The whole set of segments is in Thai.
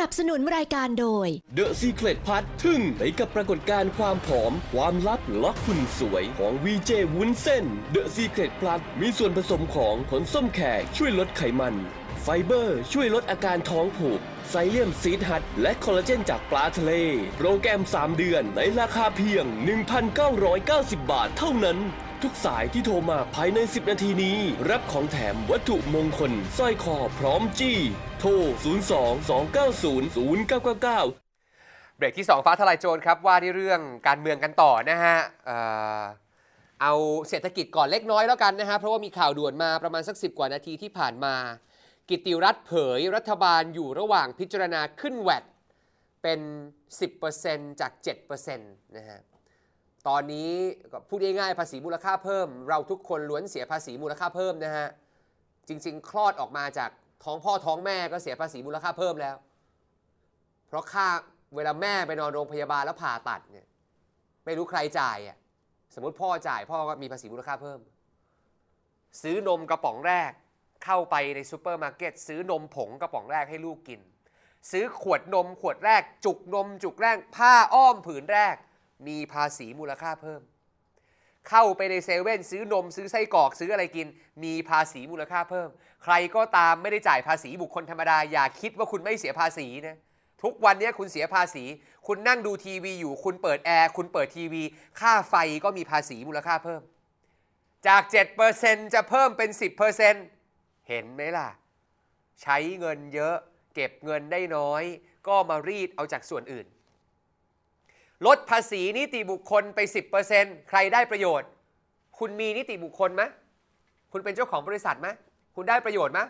นับสนุนรายการโดย The Secret p a t ทึ่งไปกับปรากฏการณ์ความผอม ความลับล็อกคุณสวยของ VJ วุ้นเส้น The Secret p l u s มีส่วนผสมของผลส้มแขกช่วยลดไขมัน ไฟเบอร์ช่วยลดอาการท้องผูกไซเลียมซีดฮัดและคอลลาเจนจากปลาทะเล โปรแกรม 3 เดือนในราคาเพียง 1,990 บาทเท่านั้นทุกสายที่โทรมาภายใน 10 นาทีนี้ รับของแถมวัตถุมงคลสร้อยคอพร้อมจี้ โทร 02 290 0999 เบรกที่ 2 ฟ้าทลายโจรครับว่าที่เรื่องการเมืองกันต่อนะฮะเอาเศรษฐกิจก่อนเล็กน้อยแล้วกันนะฮะ เพราะว่ามีข่าวด่วนมาประมาณสักสิกว่านาทีที่ผ่านมา กิติรัตน์เผยรัฐบาลอยู่ระหว่างพิจารณาขึ้นแวดเป็น 10%จาก7%นะฮะตอนนี้พูดง่ายๆภาษีมูลค่าเพิ่ม เราทุกคนล้วนเสียภาษีมูลค่าเพิ่มนะฮะ จริง ๆ คลอดออกมาจากท้องพ่อท้องแม่ก็เสียภาษีมูลค่าเพิ่มแล้ว เพราะค่า เวลาแม่ไปนอนโรงพยาบาลแล้วผ่าตัดเนี่ยไม่รู้ใครจ่ายอ่ะสมมติพ่อจ่ายพ่อก็มีภาษีมูลค่าเพิ่ม ซื้อนมกระป๋องแรกเข้าไปในซูเปอร์มาร์เก็ตซื้อนมผงกระป๋องแรกให้ลูกกิน ซื้อขวดนมขวดแรก จุกนม จุกแรกผ้าอ้อมผืนแรกมีภาษีมูลค่าเพิ่ม เข้าไปในเซเว่นซื้อนม ซื้อไส้กรอกซื้ออะไรกิน มีภาษีมูลค่าเพิ่ม ใครก็ตามไม่ได้จ่ายภาษีบุคคลธรรมดาอย่าคิดว่าคุณไม่เสียภาษีนะ ทุกวันนี้คุณเสียภาษี คุณนั่งดูทีวีอยู่ คุณเปิดแอร์ คุณเปิดทีวี ค่าไฟก็มีภาษีมูลค่าเพิ่ม จาก7%จะเพิ่มเป็น 10%เห็นไหมล่ะ ใช้เงินเยอะเก็บเงินได้น้อย ก็มารีดเอาจากส่วนอื่นลดภาษีนิติบุคคลไป 10%ใครได้ประโยชน์ คุณมีนิติบุคคลไหมคุณเป็นเจ้าของบริษัทไหมคุณได้ประโยชน์ไหม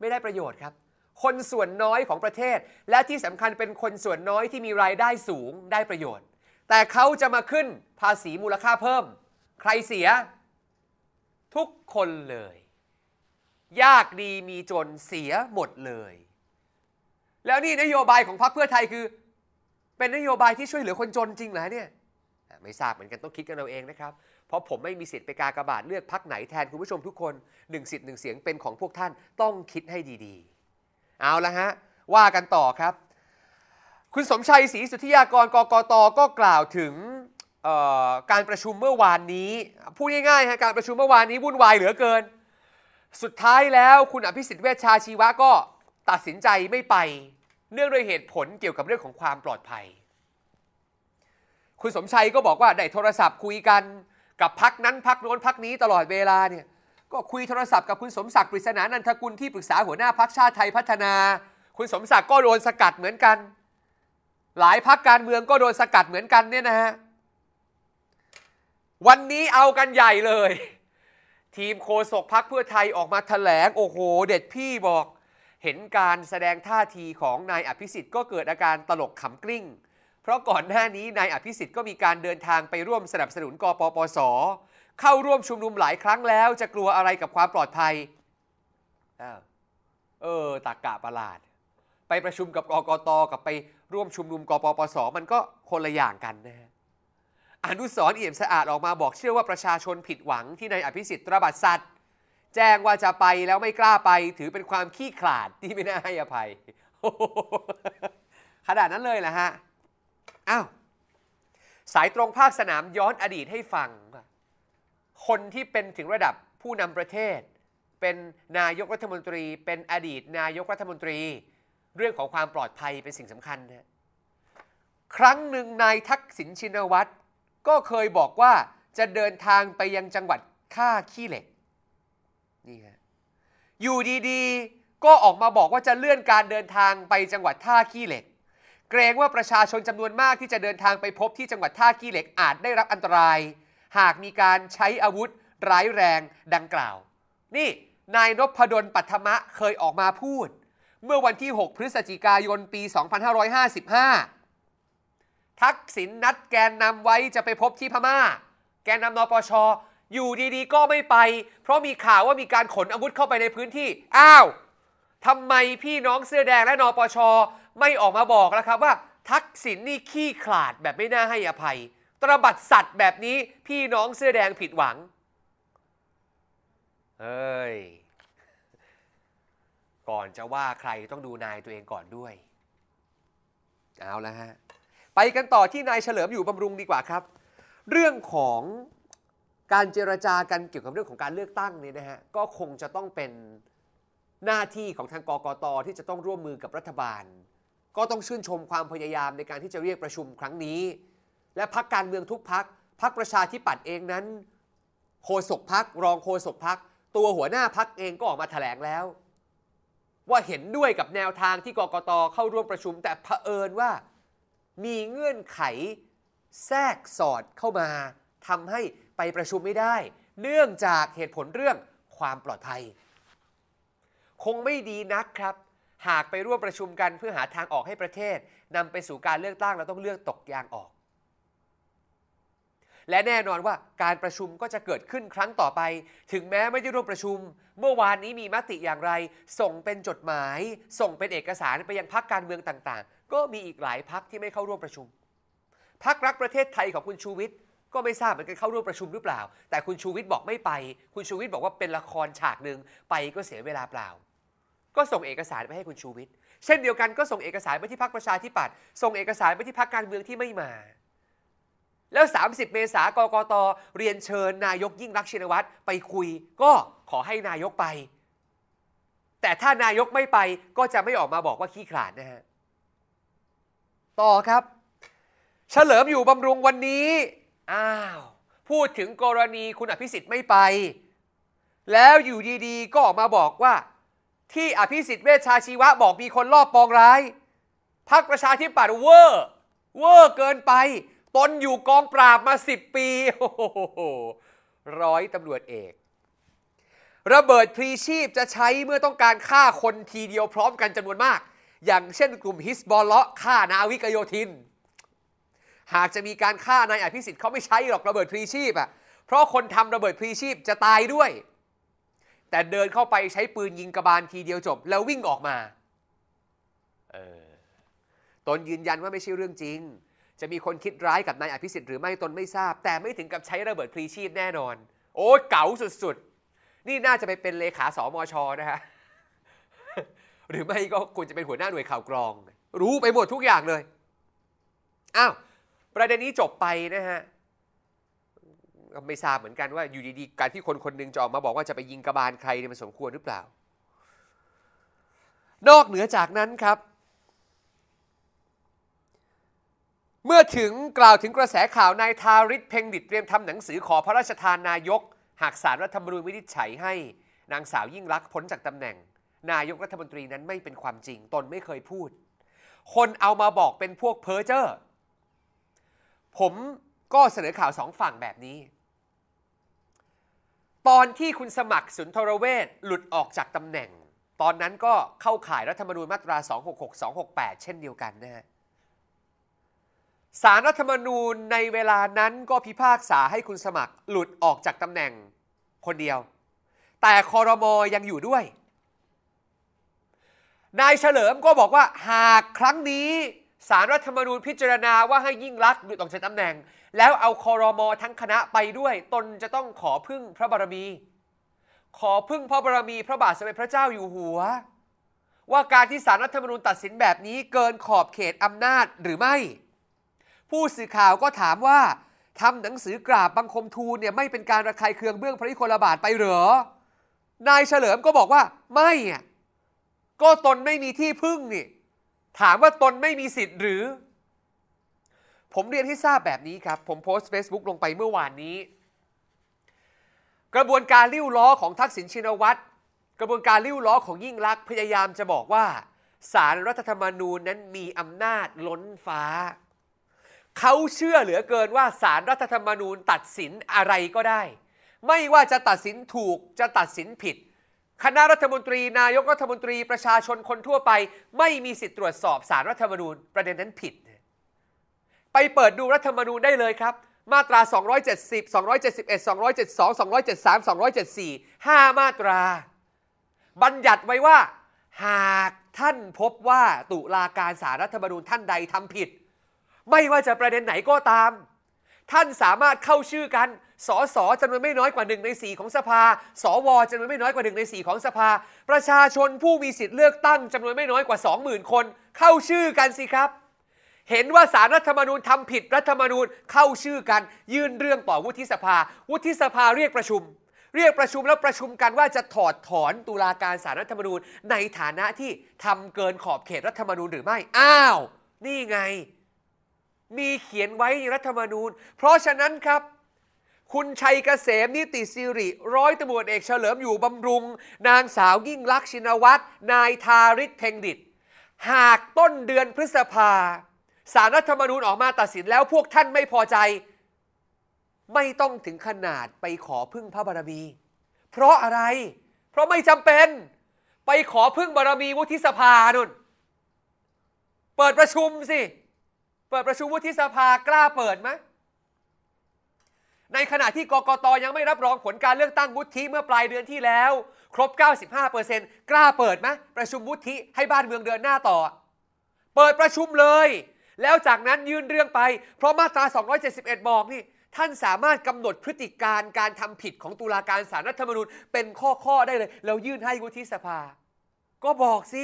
ไม่ได้ประโยชน์ครับ คนส่วนน้อยของประเทศ และที่สำคัญเป็นคนส่วนน้อยที่มีรายได้สูงได้ประโยชน์ แต่เขาจะมาขึ้นภาษีมูลค่าเพิ่ม ใครเสีย ทุกคนเลย ยากดีมีจนเสียหมดเลย แล้วนี่ นโยบายของพรรคเพื่อไทยคือเป็นนโยบายที่ช่วยเหลือคนจนจริงเหรอเนี่ย ไม่ทราบเหมือนกันต้องคิดกันเอาเองนะครับ เพราะผมไม่มีสิทธิ์ไปกากบาดเลือกพักไหนแทนคุณผู้ชมทุกคนหนึ่งสิทธิ์หนึ่งเสียงเป็นของพวกท่านต้องคิดให้ดีๆ เอาละฮะ ว่ากันต่อครับ คุณสมชัยศรีสุทธิยากรกกตก็กล่าวถึงการประชุมเมื่อวานนี้ พูดง่ายๆฮะการประชุมเมื่อวานนี้วุ่นวายเหลือเกิน สุดท้ายแล้วคุณอภิสิทธิ์เวชชาชีวะก็ตัดสินใจไม่ไปเนื่องด้วยเหตุผลเกี่ยวกับเรื่องของความปลอดภัย คุณสมชัยก็บอกว่าได้โทรศัพท์คุยกัน กับพักนั้นพักโน้นพักนี้ตลอดเวลาเนี่ยก็คุยโทรศัพท์กับคุณสมศักดิ์ปริศนานันทกุลที่ปรึกษาหัวหน้าพักชาติไทยพัฒนา คุณสมศักดิ์ก็โดนสกัดเหมือนกัน หลายพักการเมืองก็โดนสกัดเหมือนกันเนี่ยนะฮะวันนี้เอากันใหญ่เลย ทีมโคศกพักเพื่อไทยออกมาแถลงโอ้โหเด็ดพี่บอกเห็นการแสดงท่าทีของนายอภิสิทธิ์ก็เกิดอาการตลกขำกลิ้ง เพราะก่อนหน้านี้นายอภิสิทธิ์ก็มีการเดินทางไปร่วมสนับสนุนกปปส เข้าร่วมชุมนุมหลายครั้งแล้ว จะกลัวอะไรกับความปลอดภัย เออตากะประหลาด ไปประชุมกับกกตกับไปร่วมชุมนุมกปปส มันก็คนละอย่างกันนะฮะอนุสรเอี่ยมสะอาดออกมาบอกเชื่อว่าประชาชนผิดหวังที่นายอภิสิทธิ์ตระบัดสัตว์แจ้งว่าจะไปแล้วไม่กล้าไปถือเป็นความขี้ขลาดที่ไม่น่าให้อภัยขนาดนั้นเลยแหละฮะอ้าวสายตรงภาคสนามย้อนอดีตให้ฟัง คนที่เป็นถึงระดับผู้นำประเทศ เป็นนายกรัฐมนตรี เป็นอดีต นายกรัฐมนตรี เรื่องของความปลอดภัยเป็นสิ่งสำคัญนะครั้งหนึ่งนายทักษิณชินวัตรก็เคยบอกว่าจะเดินทางไปยังจังหวัดท่าขี้เหล็กนี่ฮะอยู่ดีๆก็ออกมาบอกว่าจะเลื่อนการเดินทางไปจังหวัดท่าขี้เหล็กเกรงว่าประชาชนจำนวนมากที่จะเดินทางไปพบที่จังหวัดท่าขี้เหล็กอาจได้รับอันตราย หากมีการใช้อาวุธร้ายแรงดังกล่าว นี่นายนพดลปัทมะเคยออกมาพูด เมื่อวันที่ 6 พฤศจิกายน ปี 2555 ทักษิณนนัดแกนนำไว้จะไปพบที่พมา่า แกนนำนปชอยู่ดีๆ ก็ไม่ไป เพราะมีข่าวว่ามีการขนอาวุธเข้าไปในพื้นที่อ้าวทำไมพี่น้องเสื้อแดงและนปช ไม่ออกมาบอกแล้วครับว่า ทักษิณนี่ขี้ขลาดแบบไม่น่าให้อภัย ตระบัดสัตว์แบบนี้พี่น้องเสื้อแดงผิดหวัง เอ้ย ก่อนจะว่าใครต้องดูนายตัวเองก่อนด้วย เอาละฮะ ไปกันต่อที่นายเฉลิมอยู่บำรุงดีกว่าครับ เรื่องของการเจรจากันเกี่ยวกับเรื่องของการเลือกตั้งเนี่ยนะฮะก็คงจะต้องเป็นหน้าที่ของทางกกตที่จะต้องร่วมมือกับรัฐบาล ก็ต้องชื่นชมความพยายามในการที่จะเรียกประชุมครั้งนี้ และพักการเมืองทุกพัก พักประชาธิปัตย์เองนั้นโฆษกพักรองโฆษกพัก ตัวหัวหน้าพักเองก็ออกมาถแถลงแล้ว ว่าเห็นด้วยกับแนวทางที่กกตเข้าร่วมประชุม แต่เผอิญว่ามีเงื่อนไขแทรกสอดเข้ามาทำให้ไปประชุมไม่ได้เนื่องจากเหตุผลเรื่องความปลอดภัย คงไม่ดีนักครับ หากไปร่วมประชุมกันเพื่อหาทางออกให้ประเทศนำไปสู่การเลือกตั้งเราต้องเลือกตกยางออก และแน่นอนว่าการประชุมก็จะเกิดขึ้นครั้งต่อไป ถึงแม้ไม่ได้ร่วมประชุมเมื่อวานนี้มีมติอย่างไร ส่งเป็นจดหมาย ส่งเป็นเอกสารไปยังพักการเมืองต่างๆ ก็มีอีกหลายพักที่ไม่เข้าร่วมประชุมพักรักประเทศไทยของคุณชูวิทย์ก็ไม่ทราบเหมือนกันเข้าร่วมประชุมหรือเปล่า แต่คุณชูวิทย์บอกไม่ไป คุณชูวิทย์บอกว่าเป็นละครฉากหนึ่งไปก็เสียเวลาเปล่า ก็ส่งเอกสารไปให้คุณชูวิทย์เช่นเดียวกันก็ส่งเอกสารไปที่พักประชาธิปัตย์ส่งเอกสารไปที่พักการเมืองที่ไม่มา แล้ว 30 เมษากกตเรียนเชิญนายกยิ่งรักชินวัตรไปคุย ก็ขอให้นายกไป แต่ถ้านายกไม่ไปก็จะไม่ออกมาบอกว่าขี้ขลาดนะฮะต่อครับ เฉลิมอยู่บำรุงวันนี้อ้าว พูดถึงกรณีคุณอภิสิทธิ์ไม่ไป แล้วอยู่ดีๆก็ออกมาบอกว่า ที่อภิสิทธิ์เวชชาชีวะ บอกมีคนลอบปองร้าย พักประชาธิปัตย์เวอร์ เวอร์เกินไป ตนอยู่กองปราบมาสิบปีโอ้โหร้อยตำรวจเอก ระเบิดพรีชีพจะใช้เมื่อต้องการฆ่าคนทีเดียวพร้อมกันจำนวนมาก อย่างเช่นกลุ่มฮิสบอลเลาะฆ่านาวิกโยธินหากจะมีการฆ่านายอภิสิทธิ์เขาไม่ใช้หรอกระเบิดพลีชีพอ่ะ เพราะคนทำระเบิดพลีชีพจะตายด้วย แต่เดินเข้าไปใช้ปืนยิงกระบาลทีเดียวจบแล้ววิ่งออกมาเออตนยืนยันว่าไม่ใช่เรื่องจริง จะมีคนคิดร้ายกับนายอภิสิทธิ์หรือไม่ตนไม่ทราบ แต่ไม่ถึงกับใช้ระเบิดพลีชีพแน่นอน โอ้เก๋าสุดๆ นี่น่าจะไปเป็นเลขาสอมอชอนะฮะหรือไม่ก็ควรจะเป็นหัวหน้าหน่วยข่าวกรอง รู้ไปหมดทุกอย่างเลยอ้าวประเด็นนี้จบไปนะฮะ ไม่ทราบเหมือนกันว่าอยู่ดีๆการที่คนคนนึงจะออกมาบอกว่าจะไปยิงกระบาลใครเนี่ยมันสมควรหรือเปล่า นอกเหนือจากนั้นครับ เมื่อถึงกล่าวถึงกระแสข่าวนายทาริศเพ่งดิดเตรียมทำหนังสือ ขอพระราชทานนายก หากสารรัฐธรรมนูญวินิจฉัยให้ นางสาวยิ่งรักพ้นจากตำแหน่ง นายกรัฐมนตรีนั้นไม่เป็นความจริง ตนไม่เคยพูด คนเอามาบอกเป็นพวกเพ้อเจ้อผมก็เสนอข่าวสองฝั่งแบบนี้ ตอนที่คุณสมัครสุนทรเวชหลุดออกจากตำแหน่ง ตอนนั้นก็เข้าข่ายรัฐธรรมนูญมาตรา 266 268 เช่นเดียวกันนะฮะสารรัฐธรรมนูญในเวลานั้นก็พิพากษาให้คุณสมัครหลุดออกจากตำแหน่งคนเดียว แต่คอรมอยังอยู่ด้วยนายเฉลิมก็บอกว่าหากครั้งนี้สารรัฐธรรมนูญพิจารณาว่าให้ยิ่งรักหลุดออกจากตำแหน่ง แล้วเอาคอรอมอทั้งคณะไปด้วยตนจะต้องขอพึ่งพระบารมี ขอพึ่งพระบารมีพระบาทสมเด็จพระเจ้าอยู่หัว ว่าการที่สารรัฐธรรมนูญตัดสินแบบนี้เกินขอบเขตอำนาจหรือไม่ ผู้สื่อข่าวก็ถามว่า ทำหนังสือกราบบังคมทูลเนี่ยไม่เป็นการระคายเคืองเบื้องพระยิคลบาทไปหรอ นายเฉลิมก็บอกว่า ไม่่ก็ตนไม่มีที่พึ่งนี่ถามว่าตนไม่มีสิทธิ์หรือ ผมเรียนให้ทราบแบบนี้ครับ ผมโพสต์ Facebook ลงไปเมื่อวานนี้ กระบวนการลิ้วล้อของทักษิณชินวัตร กระบวนการลิ้วล้อของยิ่งลักษณ์พยายามจะบอกว่า สารรัฐธรรมนูญนั้นมีอำนาจล้นฟ้า เขาเชื่อเหลือเกินว่าสารรัฐธรรมนูญตัดสินอะไรก็ได้ ไม่ว่าจะตัดสินถูกจะตัดสินผิดคณะรัฐมนตรีนายกรัฐมนตรีประชาชนคนทั่วไป ไม่มีสิทธิตรวจสอบสารรัฐธรรมนูญ ประเด็นนั้นผิด ไปเปิดดูรัฐธรรมนูญได้เลยครับ มาตรา 270 271 272 273 274 5 มาตรา บัญญัติไว้ว่า หากท่านพบว่าตุลาการสารรัฐธรรมนูญท่านใดทำผิด ไม่ว่าจะประเด็นไหนก็ตาม ท่านสามารถเข้าชื่อกันสสจำนวนไม่น้อยกว่าหนึ่งในสี่ของสภา สวจำนวนไม่น้อยกว่าหนึ่งในสี่ของสภา ประชาชนผู้มีสิทธิ์เลือกตั้งจำนวนไม่น้อยกว่าสองหมื่นคน เข้าชื่อกันสิครับ เห็นว่าสารรัฐธรรมนูญทำผิดรัฐธรรมนูญเข้าชื่อกัน ยื่นเรื่องต่อวุฒิสภา วุฒิสภาเรียกประชุม เรียกประชุมแล้วประชุมกันว่าจะถอดถอนตุลาการสารรัฐธรรมนูญในฐานะที่ทำเกินขอบเขตรัฐธรรมนูญหรือไม่ อ้าว นี่ไง มีเขียนไว้ในรัฐธรรมนูญ เพราะฉะนั้นครับคุณชัยเกษมนิติสิริ ร้อยตำรวจเอกเฉลิมอยู่บำรุง นางสาวยิ่งลักษณ์ชินวัตร นายทาริศเพ็งดิตหากต้นเดือนพฤษภา สารรัฐธรรมนูญออกมาตัดสินแล้วพวกท่านไม่พอใจ ไม่ต้องถึงขนาดไปขอพึ่งพระบารมีเพราะอะไร เพราะไม่จำเป็นไปขอพึ่งบารมีวุฒิสภานุ่น เปิดประชุมสิ เปิดประชุมวุฒิสภากล้าเปิดไหมในขณะที่กกต ยังไม่รับรองผลการเลือกตั้งวุฒิเมื่อปลายเดือนที่แล้ว ครบ 95%กล้าเปิดไหมประชุมวุฒิให้บ้านเมืองเดินหน้าต่อ เปิดประชุมเลย แล้วจากนั้นยื่นเรื่องไป เพราะมาตรา 271 บอกนี่ท่านสามารถกำหนดพฤติการการทำผิดของตุลาการสารรัฐธรรมนูญเป็นข้อๆได้เลย แล้วยื่นให้วุฒิสภา ก็บอกสิ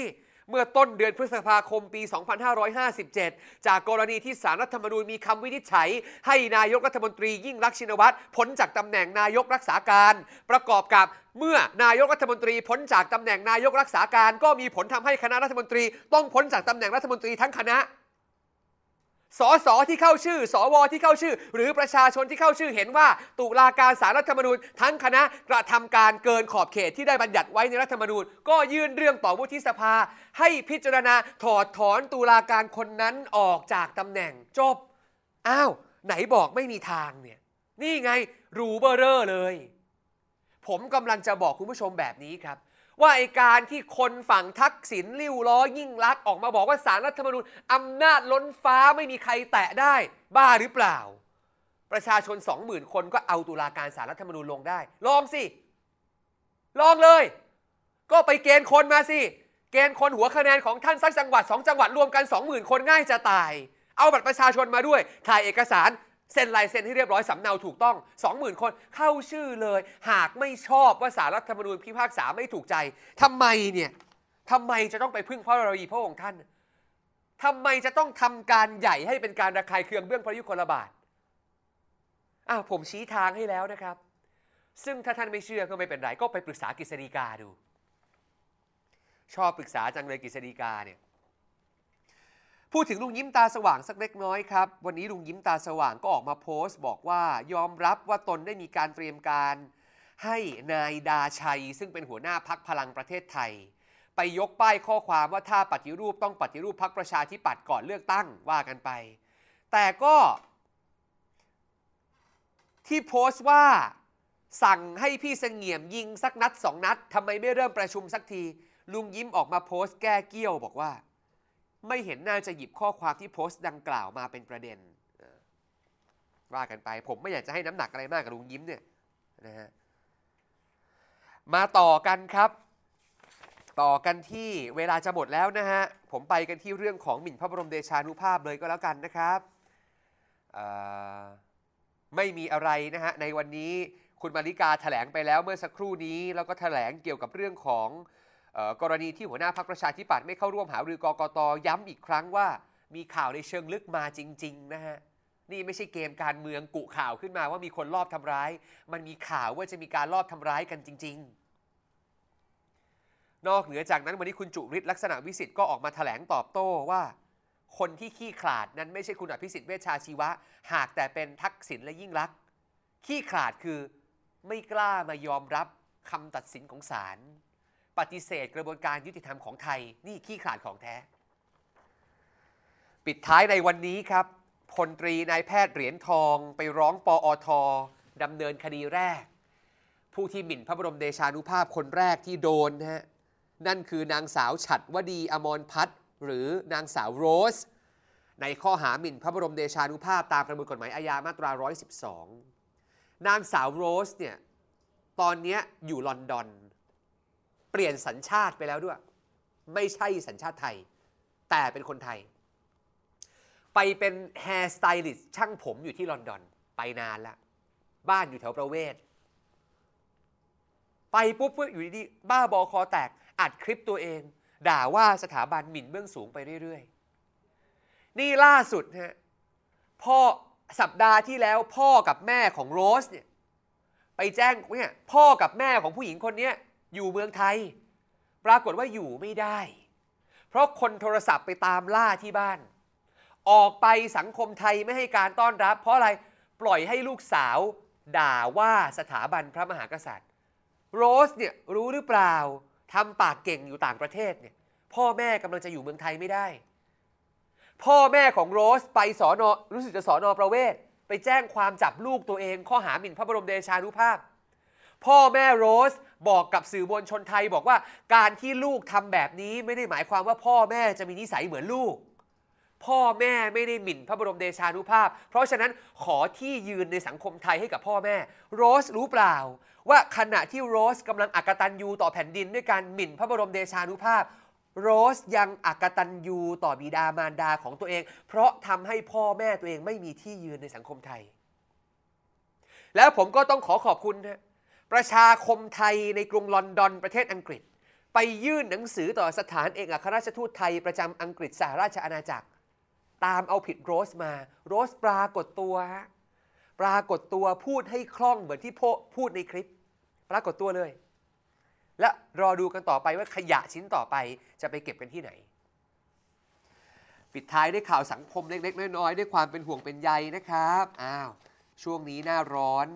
เมื่อต้นเดือนพฤษภาคมปี 2557 จากกรณีที่สารรัฐธรรมนูญมีคำวินิจฉัย ให้นายกรัฐมนตรียิ่งรักชินวัตรพ้นจากตำแหน่งนายกรักษาการ ประกอบกับ เมื่อนายกรัฐมนตรีพ้นจากตำแหน่งนายกรักษาการก็มีผลทำให้คณะรัฐมนตรีต้องพ้นจากตำแหน่งรัฐมนตรีทั้งคณะสสที่เข้าชื่อ สวที่เข้าชื่อ หรือประชาชนที่เข้าชื่อเห็นว่าตุลาการสารรัฐธรรมนูญทั้งคณะกระทำการเกินขอบเขตที่ได้บัญญัติไว้ในรัฐธรรมนูญก็ยื่นเรื่องต่อวุฒิสภา ให้พิจารณาถอดถอนตุลาการคนนั้นออกจากตำแหน่ง จบ อ้าว ไหนบอกไม่มีทางเนี่ย นี่ไงรูเบอร์เรอเลย ผมกำลังจะบอกคุณผู้ชมแบบนี้ครับว่าไอการที่คนฝั่งทักษิณริ้วล้อยิ่งรักออกมาบอกว่าสารรัฐธรรมนูญอำนาจล้นฟ้าไม่มีใครแตะได้ บ้าหรือเปล่า ประชาชนสองหมื่นคนก็เอาตุลาการสารรัฐธรรมนูญลงได้ ลองสิลองเลย ก็ไปเกณฑ์คนมาสิเกณฑ์คนหัวคะแนนของท่านสักจังหวัดสองจังหวัดรวมกันสองหมื่นคนง่ายจะตาย เอาบัตรประชาชนมาด้วยถ่ายเอกสารเซ็นลายเซ็นให้เรียบร้อยสำเนาถูกต้อง20,000 คนเข้าชื่อเลย หากไม่ชอบว่าสารรัฐธรรมนูญพิพากษาไม่ถูกใจ ทำไมเนี่ย ทำไมจะต้องไปพึ่งพระรารีพระองค์ท่าน ทำไมจะต้องทำการใหญ่ให้เป็นการระคายเคืองเบื้องพระยุคลบาทอ้าวผมชี้ทางให้แล้วนะครับ ซึ่งถ้าท่านไม่เชื่อก็ไม่เป็นไร ก็ไปปรึกษากฤษฎีกาดู ชอบปรึกษาจังเลยกฤษฎีกาเนี่ยพูดถึงลุงยิ้มตาสว่างสักเล็กน้อยครับ วันนี้ลุงยิ้มตาสว่างก็ออกมาโพสต์บอกว่า ยอมรับว่าตนได้มีการเตรียมการ ให้นายดาชัย ซึ่งเป็นหัวหน้าพักพลังประเทศไทย ไปยกป้ายข้อความว่าถ้าปฏิรูปต้องปฏิรูปพักประชาธิปัตย์ก่อนเลือกตั้งว่ากันไป แต่ก็ที่โพสต์ว่าสั่งให้พี่เสงี่ยมยิงสักนัดสองนัดทำไมไม่เริ่มประชุมสักที ลุงยิ้มออกมาโพสต์แก้เกี้ยวบอกว่าไม่เห็นน่าจะหยิบข้อความที่โพสต์ดังกล่าวมาเป็นประเด็น ว่ากันไปผมไม่อยากจะให้น้ำหนักอะไรมากกับลุงยิ้มเนี่ยนะฮะมาต่อกันครับ ต่อกันที่เวลาจะหมดแล้วนะฮะผมไปกันที่เรื่องของหมิ่นพระบรมเดชานุภาพเลยก็แล้วกันนะครับไม่มีอะไรนะฮะในวันนี้คุณมาริกาถแถลงไปแล้วเมื่อสักครู่นี้แล้วก็ถแถลงเกี่ยวกับเรื่องของกรณีที่หัวหน้าพรรคประชาธิปัตย์ไม่เข้าร่วมหารือกกต ย้ำอีกครั้งว่า มีข่าวในเชิงลึกมาจริง ๆ นะฮะ นี่ไม่ใช่เกมการเมืองกุข่าวขึ้นมาว่ามีคนลอบทำร้าย มันมีข่าวว่าจะมีการลอบทำร้ายกันจริงๆ นอกเหนือจากนั้นวันนี้คุณจุริศลักษณะวิสิทธ์ก็ออกมาแถลงตอบโต้ว่า คนที่ขี้ขลาดนั้นไม่ใช่คุณอภิสิทธิ์เวชชาชีวะหากแต่เป็นทักษิณและยิ่งรัก ขี้ขลาดคือไม่กล้ามายอมรับคำตัดสินของศาลปฏิเสธกระบวนการยุติธรรมของไทย นี่ขี้ขาดของแท้ ปิดท้ายในวันนี้ครับ พลตรีนายแพทย์เหรียญทองไปร้องปออทดำเนินคดีแรก ผู้ที่หมิ่นพระบรมเดชานุภาพคนแรกที่โดนนะฮะนั่นคือนางสาวฉัดวดีอมรพัฒน์หรือนางสาวโรส ในข้อหาหมิ่นพระบรมเดชานุภาพตามประมวลกฎหมายอาญามาตรา 112 นางสาวโรสเนี่ยตอนนี้อยู่ลอนดอนเปลี่ยนสัญชาติไปแล้วด้วย ไม่ใช่สัญชาติไทย แต่เป็นคนไทย ไปเป็นแฮร์สไตลิสช่างผมอยู่ที่ลอนดอนไปนานละบ้านอยู่แถวประเวศไปปุ๊บอยู่ดีๆ บ้าบอคอแตกอัดคลิปตัวเอง ด่าว่าสถาบันหมิ่นเบื้องสูงไปเรื่อยๆ นี่ล่าสุดฮะพ่อสัปดาห์ที่แล้วพ่อกับแม่ของโรสเนี่ยไปแจ้งเนี่ยพ่อกับแม่ของผู้หญิงคนเนี้ยอยู่เมืองไทย ปรากฏว่าอยู่ไม่ได้ เพราะคนโทรศัพท์ไปตามล่าที่บ้าน ออกไปสังคมไทยไม่ให้การต้อนรับเพราะอะไรปล่อยให้ลูกสาว ด่าว่าสถาบันพระมหากษัตริย์ โรสเนี่ยรู้หรือเปล่าทำปากเก่งอยู่ต่างประเทศเนี่ยพ่อแม่กำลังจะอยู่เมืองไทยไม่ได้ พ่อแม่ของโรสไปสอนอรู้สึกจะสอนอประเวศ ไปแจ้งความจับลูกตัวเอง ข้อหาหมิ่นพระบรมเดชานุภาพพ่อแม่โรสบอกกับสื่อมวลชนไทยบอกว่า การที่ลูกทำแบบนี้ไม่ได้หมายความว่าพ่อแม่จะมีนิสัยเหมือนลูก พ่อแม่ไม่ได้หมิ่นพระบรมเดชานุภาพ เพราะฉะนั้นขอที่ยืนในสังคมไทยให้กับพ่อแม่ โรสรู้เปล่า ว่าขณะที่โรสกำลังอักตันยูต่อแผ่นดินด้วยการหมิ่นพระบรมเดชานุภาพ โรสยังอักตันยูต่อบิดามารดาของตัวเอง เพราะทำให้พ่อแม่ตัวเองไม่มีที่ยืนในสังคมไทย แล้วผมก็ต้องขอขอบคุณนะประชาคมไทยในกรุงลอนดอนประเทศอังกฤษ ไปยื่นหนังสือต่อสถานเอกอัครราชทูตไทยประจำอังกฤษสหราชอาณาจักร ตามเอาผิดโรสมา โรสปรากฏตัว ปรากฏตัวพูดให้คล่องเหมือนที่พูดในคลิป ปรากฏตัวเลย และรอดูกันต่อไปว่าขยะชิ้นต่อไปจะไปเก็บกันที่ไหน ปิดท้ายด้วยข่าวสังคมเล็กๆน้อยๆด้วยความเป็นห่วงเป็นใยนะครับอ้าวช่วงนี้หน้าร้อน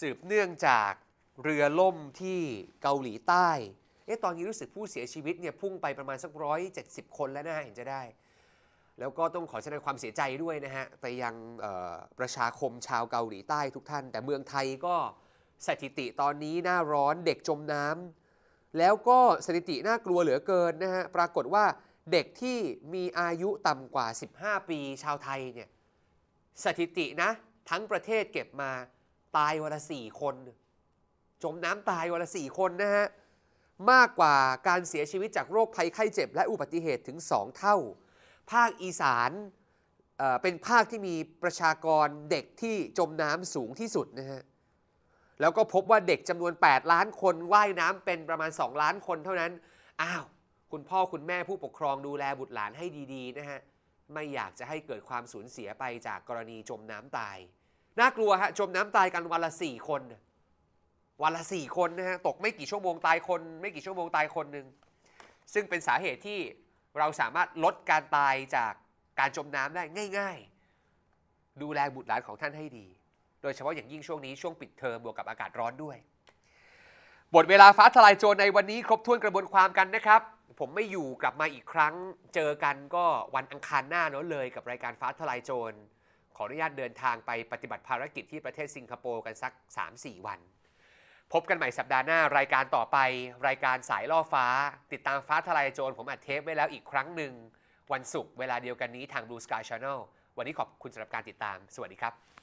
สืบเนื่องจากเรือล่มที่เกาหลีใต้เอ๊ะตอนนี้รู้สึกผู้เสียชีวิตเนี่ยพุ่งไปประมาณสักร้อยเจ็ดสิบคนแล้วนะเห็นจะได้ แล้วก็ต้องขอแสดงความเสียใจด้วยนะฮะไปยังประชาคมชาวเกาหลีใต้ทุกท่าน แต่เมืองไทยก็สถิติตอนนี้หน้าร้อนเด็กจมน้ำ แล้วก็สถิติน่ากลัวเหลือเกินนะฮะ ปรากฏว่าเด็กที่มีอายุต่ำกว่า 15 ปีชาวไทยเนี่ยสถิตินะทั้งประเทศเก็บมาตายวันละสี่คน จมน้ำตายวันละสี่คนนะฮะ มากกว่าการเสียชีวิตจากโรคภัยไข้เจ็บและอุบัติเหตุถึง2เท่า ภาคอีสานเป็นภาคที่มีประชากรเด็กที่จมน้ำสูงที่สุดนะฮะ แล้วก็พบว่าเด็กจำนวน 8 ล้านคนว่ายน้ำเป็นประมาณ 2 ล้านคนเท่านั้น อ้าว คุณพ่อคุณแม่ผู้ปกครองดูแลบุตรหลานให้ดีๆนะฮะ ไม่อยากจะให้เกิดความสูญเสียไปจากกรณีจมน้ำตายน่ากลัวฮะจมน้ำตายกันวันละสี่คน วันละสี่คนนะฮะ ตกไม่กี่ชั่วโมงตายคน ไม่กี่ชั่วโมงตายคนหนึ่งซึ่งเป็นสาเหตุที่เราสามารถลดการตายจากการจมน้ำได้ง่ายๆดูแลบุตรหลานของท่านให้ดี โดยเฉพาะอย่างยิ่งช่วงนี้ช่วงปิดเทอม บวกกับอากาศร้อนด้วย บทเวลาฟ้าทลายโจรในวันนี้ครบถ้วนกระบวนความกันนะครับ ผมไม่อยู่กลับมาอีกครั้งเจอกันก็วันอังคารหน้าเนาะเลย กับรายการฟ้าทลายโจรขออนุญาตเดินทางไปปฏิบัติภารกิจที่ประเทศสิงคโปร์กันสัก 3-4 วัน พบกันใหม่สัปดาห์หน้า รายการต่อไป รายการสายล่อฟ้า ติดตามฟ้าทลายโจรผมอัดเทปไว้แล้วอีกครั้งหนึ่ง วันศุกร์เวลาเดียวกันนี้ทาง Blue Sky Channel วันนี้ขอบคุณสำหรับการติดตาม สวัสดีครับ